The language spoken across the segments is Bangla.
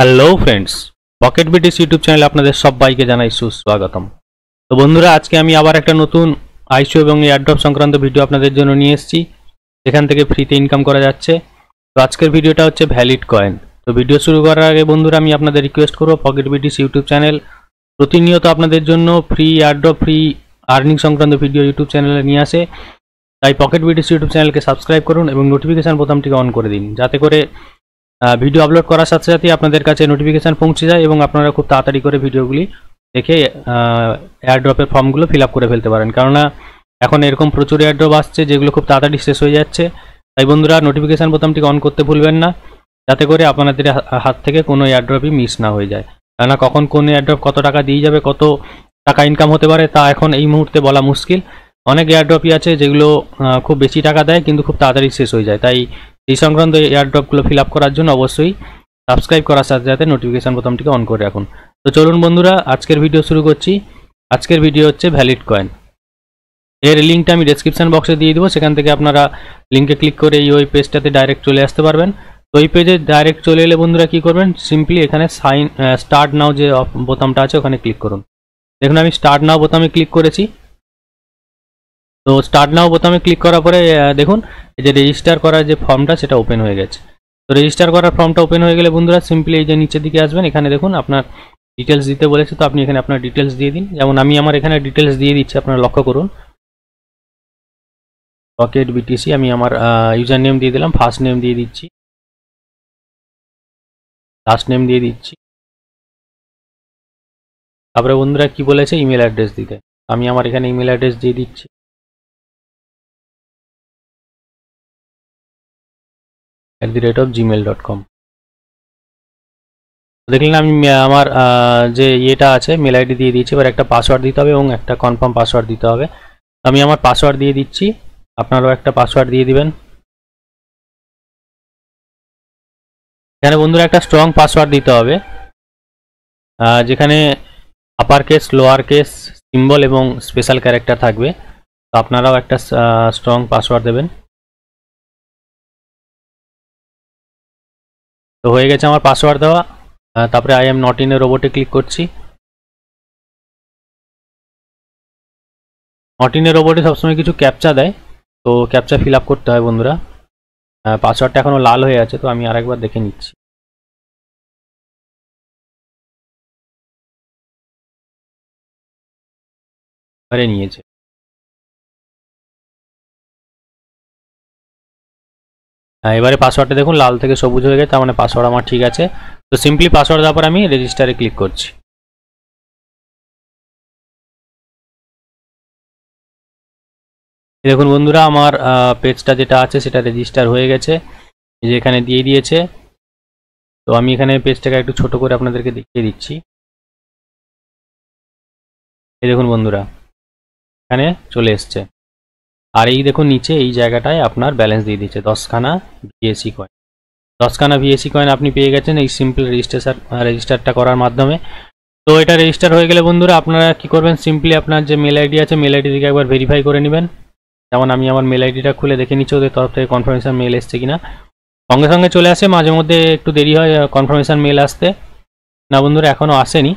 hello friends pocket bits YouTube চ্যানেলে আপনাদের সবাইকে জানাই সুস্বাগতম তো বন্ধুরা আজকে আমি আবার একটা নতুন আইসিও এবং এয়ারড্রপ সংক্রান্ত ভিডিও আপনাদের জন্য নিয়ে এসেছি এখান থেকে ফ্রিতে ইনকাম করা যাচ্ছে তো আজকের ভিডিওটা হচ্ছে ভ্যালিড কয়েন তো ভিডিও শুরু করার আগে বন্ধুরা আমি আপনাদের রিকোয়েস্ট করবো পকেট বিটিস ইউটিউব চ্যানেল প্রতিনিয়ত আপনাদের জন্য ফ্রি এয়ারড্রপ ফ্রি আর্নিং সংক্রান্ত ভিডিও ইউটিউব চ্যানেলে নিয়ে আসে তাই পকেট বিটিস ইউটিউব চ্যানেলকে সাবস্ক্রাইব করুন এবং নোটিফিকেশান বোতামটিকে অন করে দিন যাতে করে ভিডিও আপলোড করার সাথে সাথে আপনাদের কাছে নোটিফিকেশান পৌঁছে যায় এবং আপনারা খুব তাড়াতাড়ি করে ভিডিওগুলি দেখে এয়ারড্রপের ফর্মগুলো ফিল করে ফেলতে পারেন কেননা এখন এরকম প্রচুর এয়ারড্রপ আসছে যেগুলো খুব তাড়াতাড়ি শেষ হয়ে যাচ্ছে তাই বন্ধুরা নোটিফিকেশান বোতামটি অন করতে ভুলবেন না যাতে করে আপনাদের হাত থেকে কোনো এয়ারড্রপই মিস না হয়ে যায় কেননা কখন কোন এয়ারড্রপ কত টাকা দিয়ে যাবে কত টাকা ইনকাম হতে পারে তা এখন এই মুহূর্তে বলা মুশকিল অনেক এয়ারড্রপই আছে যেগুলো খুব বেশি টাকা দেয় কিন্তু খুব তাড়াতাড়ি শেষ হয়ে যায় তাই এই সংক্রান্ত এয়ারড্রপগুলো ফিল আপ করার জন্য অবশ্যই সাবস্ক্রাইব করার সাথে সাথে নোটিফিকেশান বোতামটিকে অন করে রাখুন তো চলুন বন্ধুরা আজকের ভিডিও শুরু করছি আজকের ভিডিও হচ্ছে ভ্যালিড কয়েন এর লিঙ্কটা আমি ডেসক্রিপশান বক্সে দিয়ে দেবো সেখান থেকে আপনারা লিঙ্কে ক্লিক করে এই ওই পেজটাতে ডাইরেক্ট চলে আসতে পারবেন তো এই পেজে ডাইরেক্ট চলে এলে বন্ধুরা কি করবেন সিম্পলি এখানে সাইন স্টার্ট নাও যে বোতামটা আছে ওখানে ক্লিক করুন দেখুন আমি স্টার্ট নাও বোতামে ক্লিক করেছি তো স্টার্ট নাও বোতামে ক্লিক করার পরে দেখুন এই যে রেজিস্টার করার যে ফর্মটা সেটা ওপেন হয়ে গেছে তো রেজিস্টার করার ফর্মটা ওপেন হয়ে গেলে বন্ধুরা সিম্পলি এই যে নিচের দিকে আসবেন এখানে দেখুন আপনার ডিটেলস দিতে বলেছে তো আপনি এখানে আপনার ডিটেলস দিয়ে দিন যেমন আমি আমার এখানে ডিটেলস দিয়ে দিচ্ছি আপনারা লক্ষ্য করুন রকেট বিটিসি আমি আমার ইউজার নেম দিয়ে দিলাম ফার্স্ট নেম দিয়ে দিচ্ছি লাস্ট নেম দিয়ে দিচ্ছি তারপরে বন্ধুরা কি বলেছে ইমেল অ্যাড্রেস দিতে আমি আমার এখানে ইমেল অ্যাড্রেস দিয়ে দিচ্ছি at the rate of Gmail dot com দেখলেন আমি আমার যে ইয়েটা আছে মেল আইডি দিয়ে দিয়েছি এবার একটা পাসওয়ার্ড দিতে হবে এবং একটা কনফার্ম পাসওয়ার্ড দিতে হবে আমি আমার পাসওয়ার্ড দিয়ে দিচ্ছি আপনারাও একটা পাসওয়ার্ড দিয়ে দিবেন এখানে বন্ধুরা একটা স্ট্রং পাসওয়ার্ড দিতে হবে যেখানে upper case lower case symbol এবং স্পেশাল ক্যারেক্টার থাকবে তো আপনারাও একটা স্ট্রং পাসওয়ার্ড দেবেন তো হয়ে গেছে আমার পাসওয়ার্ড দেওয়া তারপরে I am not in a রোবটে ক্লিক করছি নট ইন এ রোবটে সবসময় কিছু ক্যাপচা দেয় তো ক্যাপচা ফিল আপ করতে হয় বন্ধুরা পাসওয়ার্ডটা এখনও লাল হয়ে আছে তো আমি আরেকবার দেখে নিচ্ছি করে নিয়েছে এবারে পাসওয়ার্ডটা দেখুন লাল থেকে সবুজ হয়ে গেছে তার মানে পাসওয়ার্ড আমার ঠিক আছে তো সিম্পলি পাসওয়ার্ড দেওয়ার পর আমি রেজিস্টারে ক্লিক করছি দেখুন বন্ধুরা আমার পেজটা যেটা আছে সেটা রেজিস্টার হয়ে গেছে যে এখানে দিয়ে দিয়েছে তো আমি এখানে পেজটাকে একটু ছোট করে আপনাদেরকে দেখিয়ে দিচ্ছি এই দেখুন বন্ধুরা এখানে চলে এসছে আর এই দেখুন নিচে এই জায়গাটায় আপনার ব্যালেন্স দিয়ে দিচ্ছে দশখানা ভিএসি কয়েন দশখানা ভিএসি কয়েন আপনি পেয়ে গেছেন এই সিম্পল রেজিস্ট্রেশন রেজিস্টারটা করার মাধ্যমে তো এটা রেজিস্টার হয়ে গেলে বন্ধুরা আপনারা কি করবেন সিম্পলি আপনার যে মেল আইডি আছে মেল আইডি থেকে একবার ভেরিফাই করে নেবেন যেমন আমি আমার মেল আইডিটা খুলে দেখে নিচ্ছি ওদের তরফ থেকে কনফার্মেশান মেল এসছে কিনা সঙ্গে সঙ্গে চলে আসে মাঝে মধ্যে একটু দেরি হয় কনফার্মেশন মেল আসতে না বন্ধুরা এখনও আসেনি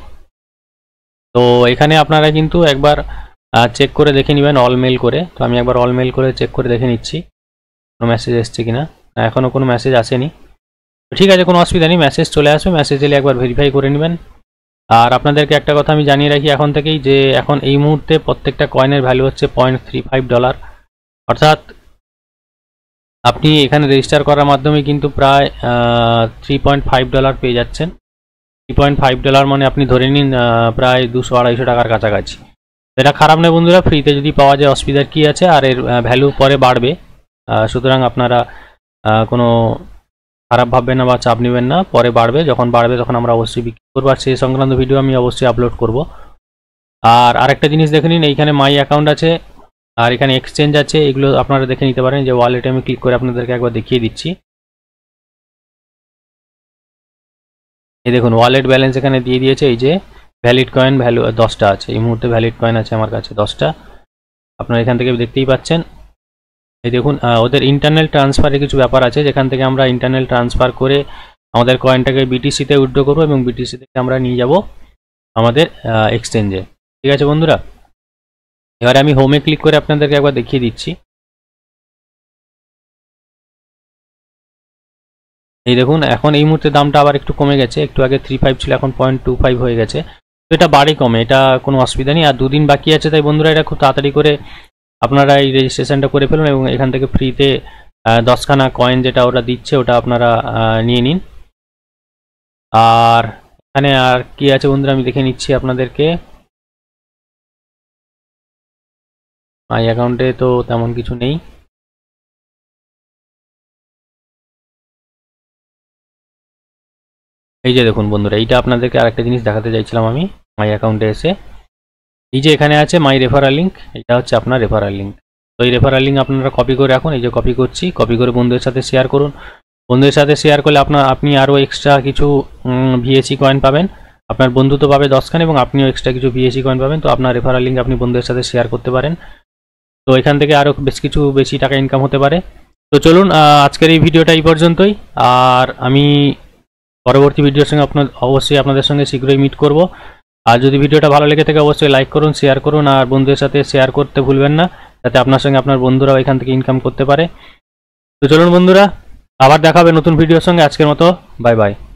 তো এখানে আপনারা কিন্তু একবার চেক করে দেখে নেবেন অল মেল করে তো আমি একবার অল মেল করে চেক করে দেখে নিচ্ছি কোনো মেসেজ এসছে কি না এখনও কোনো মেসেজ আসেনি ঠিক আছে কোনো অসুবিধা নেই মেসেজ চলে আসবে মেসেজ এলে একবার ভেরিফাই করে নেবেন আর আপনাদেরকে একটা কথা আমি জানিয়ে রাখি এখন থেকেই যে এখন এই মুহূর্তে প্রত্যেকটা কয়েনের ভ্যালু হচ্ছে পয়েন্ট থ্রি ফাইভ ডলার অর্থাৎ আপনি এখানে রেজিস্টার করার মাধ্যমে কিন্তু প্রায় থ্রি পয়েন্ট ফাইভ ডলার পেয়ে যাচ্ছেন থ্রি পয়েন্ট ফাইভ ডলার মানে আপনি ধরে নিন প্রায় দুশো আড়াইশো টাকার কাছাকাছি এটা খারাপ নয় বন্ধুরা ফ্রিতে যদি পাওয়া যায় অসুবিধার কী আছে আর এর ভ্যালু পরে বাড়বে সুতরাং আপনারা কোনো খারাপ ভাববেন না বা চাপ নেবেন না পরে বাড়বে যখন বাড়বে তখন আমরা অবশ্যই বিক্রি করবো আর সেই সংক্রান্ত ভিডিও আমি অবশ্যই আপলোড করব আর আরেকটা জিনিস দেখে নিন এইখানে মাই অ্যাকাউন্ট আছে আর এখানে এক্সচেঞ্জ আছে এগুলো আপনারা দেখে নিতে পারেন যে ওয়ালেটে আমি ক্লিক করে আপনাদেরকে একবার দেখিয়ে দিচ্ছি এই দেখুন ওয়ালেট ব্যালেন্স এখানে দিয়ে দিয়েছে এই যে ভ্যালিড কয়েন ভ্যালু দশটা আছে এই মুহূর্তে ভ্যালিড কয়েন আছে আমার কাছে দশটা আপনারা এখান থেকে দেখতেই পাচ্ছেন এই দেখুন ওদের ইন্টারনাল ট্রান্সফারে কিছু ব্যাপার আছে যেখান থেকে আমরা ইন্টারনাল ট্রান্সফার করে আমাদের কয়েনটাকে বিটিসিতে উইড্রো করবো এবং বিটিসি থেকে আমরা নিয়ে যাব আমাদের এক্সচেঞ্জে ঠিক আছে বন্ধুরা এবার আমি হোমে ক্লিক করে আপনাদেরকে একবার দেখিয়ে দিচ্ছি এই দেখুন এখন এই মুহূর্তে দামটা আবার একটু কমে গেছে একটু আগে থ্রি ফাইভ ছিল এখন পয়েন্ট টু ফাইভ হয়ে গেছে এটা বাড়ি কমে এটা কোনো অসুবিধা নেই আর দুদিন বাকি আছে তাই বন্ধুরা এটা খুব তাড়াতাড়ি করে আপনারা এই রেজিস্ট্রেশনটা করে ফেলুন এবং এখান থেকে ফ্রিতে দশখানা কয়েন যেটা ওরা দিচ্ছে ওটা আপনারা নিয়ে নিন আর এখানে আর কি আছে বন্ধুরা আমি দেখে নিচ্ছি আপনাদেরকে মাই অ্যাকাউন্টে তো তেমন কিছু নেই এই যে দেখুন বন্ধুরা এইটা আপনাদেরকে আরেকটা জিনিস দেখাতে চাইছিলাম আমি মাই অ্যাকাউন্টে এসে এই যে এখানে আছে মাই রেফারাল লিঙ্ক এটা হচ্ছে আপনার রেফারাল লিঙ্ক তো এই রেফারাল লিঙ্ক আপনারা কপি করে রাখুন এই যে কপি করছি কপি করে বন্ধুদের সাথে শেয়ার করুন বন্ধুদের সাথে শেয়ার করলে আপনার আপনি আরও এক্সট্রা কিছু ভিএসি কয়েন পাবেন আপনার বন্ধু তো পাবে দশখান এবং আপনিও এক্সট্রা কিছু ভিএসি কয়েন পাবেন তো আপনার রেফারাল লিঙ্ক আপনি বন্ধুদের সাথে শেয়ার করতে পারেন তো এখান থেকে আরও বেশ কিছু বেশি টাকা ইনকাম হতে পারে তো চলুন আজকের এই ভিডিওটা এই পর্যন্তই আর আমি পরবর্তী ভিডিওর সঙ্গে আপনার অবশ্যই আপনাদের সঙ্গে শীঘ্রই মিট করব আর যদি ভিডিওটা ভালো লেগে থাকে অবশ্যই লাইক করুন শেয়ার করুন আর বন্ধুদের সাথে শেয়ার করতে ভুলবেন না যাতে আপনার সঙ্গে আপনার বন্ধুরাও এখান থেকে ইনকাম করতে পারে তো চলুন বন্ধুরা আবার দেখাবে নতুন ভিডিওর সঙ্গে আজকের মতো বাই বাই